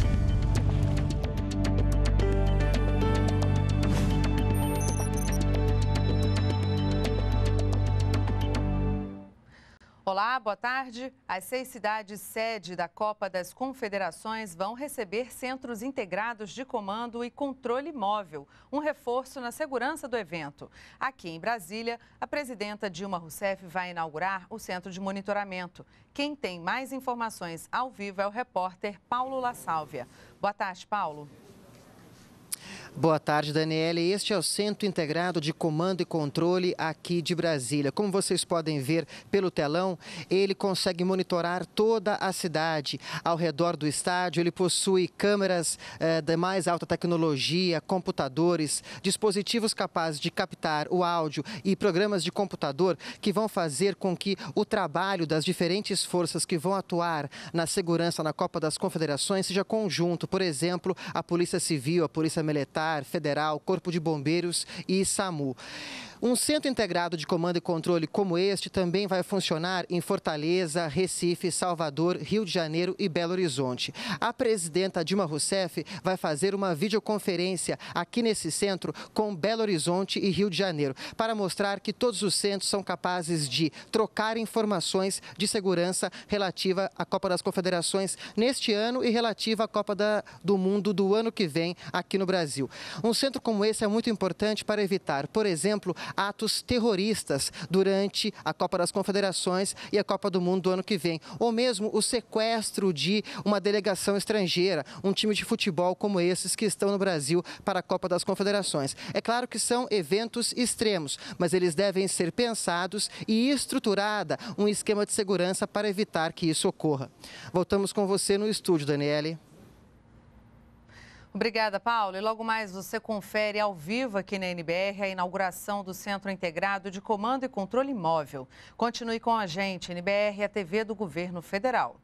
Thank you. Olá, boa tarde. As seis cidades sede da Copa das Confederações vão receber centros integrados de comando e controle móvel, um reforço na segurança do evento. Aqui em Brasília, a presidenta Dilma Rousseff vai inaugurar o centro de monitoramento. Quem tem mais informações ao vivo é o repórter Paulo La Sálvia. Boa tarde, Paulo. Boa tarde, Daniele. Este é o Centro Integrado de Comando e Controle aqui de Brasília. Como vocês podem ver pelo telão, ele consegue monitorar toda a cidade. Ao redor do estádio, ele possui câmeras eh, mais alta tecnologia, computadores, dispositivos capazes de captar o áudio e programas de computador que vão fazer com que o trabalho das diferentes forças que vão atuar na segurança na Copa das Confederações seja conjunto. Por exemplo, a Polícia Civil, a Polícia Militar Militar, Federal, Corpo de Bombeiros e SAMU. Um centro integrado de comando e controle como este também vai funcionar em Fortaleza, Recife, Salvador, Rio de Janeiro e Belo Horizonte. A presidenta Dilma Rousseff vai fazer uma videoconferência aqui nesse centro com Belo Horizonte e Rio de Janeiro para mostrar que todos os centros são capazes de trocar informações de segurança relativa à Copa das Confederações neste ano e relativa à Copa da, do Mundo do ano que vem aqui no Brasil. Um centro como esse é muito importante para evitar, por exemplo, atos terroristas durante a Copa das Confederações e a Copa do Mundo do ano que vem, ou mesmo o sequestro de uma delegação estrangeira, um time de futebol como esses que estão no Brasil para a Copa das Confederações. É claro que são eventos extremos, mas eles devem ser pensados e estruturada um esquema de segurança para evitar que isso ocorra. Voltamos com você no estúdio, Daniele. Obrigada, Paulo. E logo mais você confere ao vivo aqui na NBR a inauguração do Centro Integrado de Comando e Controle Imóvel. Continue com a gente, NBR, a TV do Governo Federal.